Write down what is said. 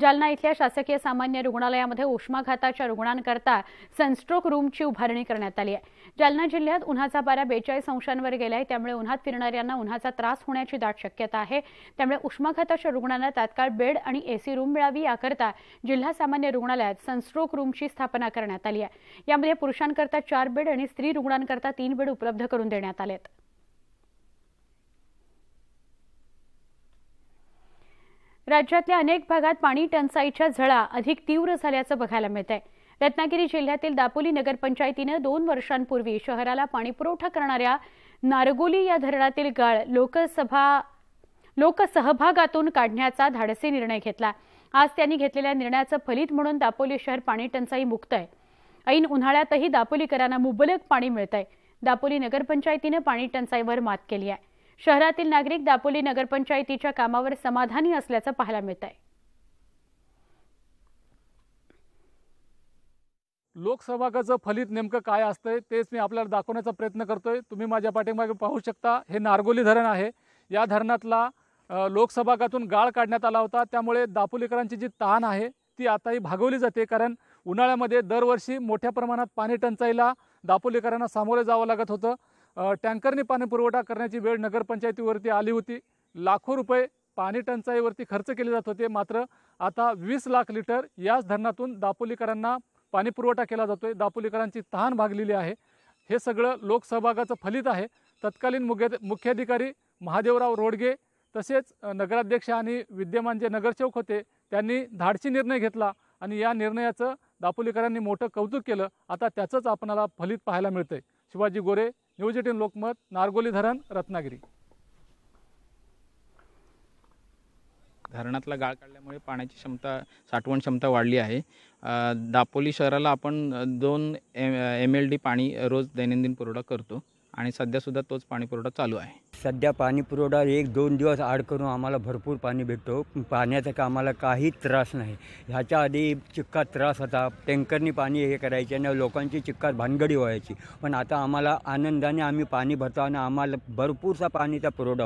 जालना इथल्या शासकीय सामान्य रुग्णालयामध्ये उष्माघाताच्या रुग्णांकरता सनस्ट्रोक रूमची उभारणी करण्यात आली आहे जालना जिल्ह्यात उन्हाचा पारा बेचाळीस अंशांवर गेला आहे त्यामुळे उन्हात फिरणाऱ्यांना उन्हाचा त्रास होण्याची दाट शक्यता आहे त्यामुळे उष्माघाताच्या रुग्णांना तात्काळ बेड आणि एसी रूम मिळावी याकरता जिल्हा सामान्य रुग्णालयात सनस्ट्रोक रूमची स्थापना करण्यात आली आहे यामध्ये पुरुषांकरता चार बेड आणि स्त्री रुग्णांकरता तीन बेड उपलब्ध करून देण्यात आहेत राज्यातल्या अनेक भागात पाणी टंचाईच्या झळा अधिक तीव्र झाल्याचं बघायला मिळत आहे रत्नागिरी जिल्ह्यातील दापोली नगरपंचायतीनं दोन वर्षांपूर्वी शहराला पाणीपुरवठा करणाऱ्या नारगोली या धरणातील गाळ लोकसभा लोकसहभागातून काढण्याचा धाडसी निर्णय घेतला आज त्यांनी घेतलेल्या निर्णयाचं फलित म्हणून दापोली शहर पाणी टंचाई मुक्त आहे ऐन उन्हाळ्यातही दापोलीकरांना मुबलक पाणी मिळत आहे दापोली नगरपंचायतीनं पाणी टंचाईवर मात केली आहे शहरातील नागरिक दापोली नगरपंचायतीच्या कामावर समाधानी असल्याचं पाहायला मिळत आहे लोकसहभागाचं फलित नेमकं काय असतंय तेच मी आपल्याला दाखवण्याचा प्रयत्न करतोय तुम्ही माझ्या पाठीमागे पाहू शकता हे नारगोली धरण आहे या धरणातला लोकसहभागातून गाळ काढण्यात आला होता त्यामुळे दापोलीकरांची जी तहान आहे ती आताही भागवली जाते कारण उन्हाळ्यामध्ये दरवर्षी मोठ्या प्रमाणात पाणी टंचाईला दापोलीकरांना सामोरे जावं लागत होतं टँकरने पाणी पुरवठा करण्याची वेळ नगरपंचायतीवरती आली होती लाखो रुपये पाणी टंचाईवरती खर्च केले जात होते मात्र आता वीस लाख लिटर याच धरणातून दापोलीकरांना पाणी पुरवठा केला जातो आहे दापोलीकरांची तहान भागलेली आहे हे सगळं लोकसहभागाचं फलित आहे तत्कालीन मुख्य मुख्याधिकारी महादेवराव रोडगे तसेच नगराध्यक्ष आणि विद्यमान जे नगरसेवक होते त्यांनी धाडसी निर्णय घेतला आणि या निर्णयाचं दापोलीकरांनी मोठं कौतुक केलं आता त्याचंच आपणाला फलित पाहायला मिळतंय शिवाजी गोरे न्यूज एटीन लोकमत नारगोली धरण रत्नागिरी धरणातला गाळ काढल्यामुळे पाण्याची क्षमता साठवण क्षमता वाढली आहे दापोली शहराला आपण दोन एम एम एल डी पाणी रोज दैनंदिन पुरवठा करतो आणि सध्यासुद्धा तोच पाणीपुरवठा चालू आहे सध्या पाणीपुरवठा एक दोन दिवस आड करून आम्हाला भरपूर पाणी भेटतो पाण्याचा का आम्हाला काही त्रास नाही ह्याच्या आधी चिक्का त्रास होता टँकरनी पाणी हे करायचे आणि लोकांची चिक्का भानगडी व्हायची पण आता आम्हाला आनंदाने आम्ही पाणी भरतो आणि आम्हाला भरपूरसा पाणीचा पुरवठा